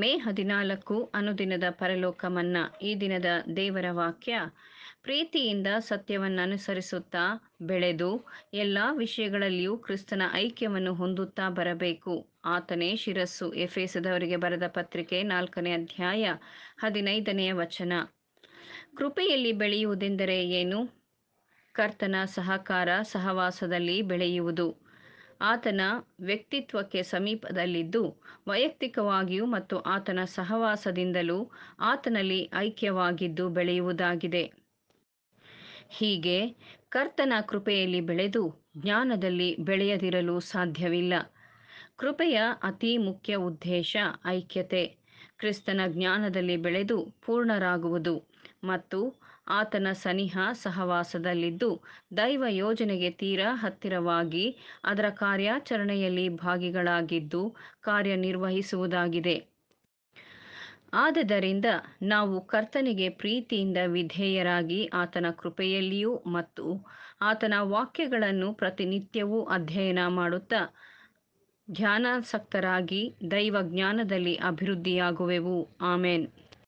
ಮೇ ಹದಿನಾಲ್ಕು ಅನುದಿನದ ಪರಲೋಕ ಮನ್ನಾ ಈ ದಿನದ ದೇವರ ವಾಕ್ಯ ಪ್ರೀತಿಯಿಂದ ಸತ್ಯವನ್ನು ಅನುಸರಿಸುತ್ತಾ ಬೆಳೆದು ಎಲ್ಲ ವಿಷಯಗಳಲ್ಲಿಯೂ ಕ್ರಿಸ್ತನ ಐಕ್ಯವನ್ನು ಹೊಂದುತ್ತಾ ಬರಬೇಕು ಆತನೇ ಶಿರಸ್ಸು ಎಫೇಸದವರಿಗೆ ಬರೆದ ಪತ್ರಿಕೆ ನಾಲ್ಕನೇ ಅಧ್ಯಾಯ ಹದಿನೈದನೆಯ ವಚನ ಕೃಪೆಯಲ್ಲಿ ಬೆಳೆಯುವುದೆಂದರೆ ಏನು ಕರ್ತನ ಸಹಕಾರ ಸಹವಾಸದಲ್ಲಿ ಬೆಳೆಯುವುದು ಆತನ ವ್ಯಕ್ತಿತ್ವಕ್ಕೆ ಸಮೀಪದಲ್ಲಿದ್ದು ವೈಯಕ್ತಿಕವಾಗಿಯೂ ಮತ್ತು ಆತನ ಸಹವಾಸದಿಂದಲೂ ಆತನಲ್ಲಿ ಐಕ್ಯವಾಗಿದ್ದು ಬೆಳೆಯುವುದಾಗಿದೆ ಹೀಗೆ ಕರ್ತನ ಕೃಪೆಯಲ್ಲಿ ಬೆಳೆದು ಜ್ಞಾನದಲ್ಲಿ ಬೆಳೆಯದಿರಲು ಸಾಧ್ಯವಿಲ್ಲ ಕೃಪೆಯ ಅತಿ ಮುಖ್ಯ ಉದ್ದೇಶ ಐಕ್ಯತೆ ಕ್ರಿಸ್ತನ ಜ್ಞಾನದಲ್ಲಿ ಬೆಳೆದು ಪೂರ್ಣರಾಗುವುದು ಮತ್ತು ಆತನ ಸನಿಹ ಸಹವಾಸದಲ್ಲಿದ್ದು ದೈವ ಯೋಜನೆಗೆ ತೀರಾ ಹತ್ತಿರವಾಗಿ ಅದರ ಕಾರ್ಯಾಚರಣೆಯಲ್ಲಿ ಭಾಗಿಗಳಾಗಿದ್ದು ಕಾರ್ಯನಿರ್ವಹಿಸುವುದಾಗಿದೆ ಆದ್ದರಿಂದ ನಾವು ಕರ್ತನಿಗೆ ಪ್ರೀತಿಯಿಂದ ವಿಧೇಯರಾಗಿ ಆತನ ಕೃಪೆಯಲ್ಲಿಯೂ ಮತ್ತು ಆತನ ವಾಕ್ಯಗಳನ್ನು ಪ್ರತಿನಿತ್ಯವೂ ಅಧ್ಯಯನ ಮಾಡುತ್ತಾ ಧ್ಯಾನಾಸಕ್ತರಾಗಿ ದೈವ ಜ್ಞಾನದಲ್ಲಿ ಅಭಿವೃದ್ಧಿಯಾಗುವೆವು ಆಮೇನ್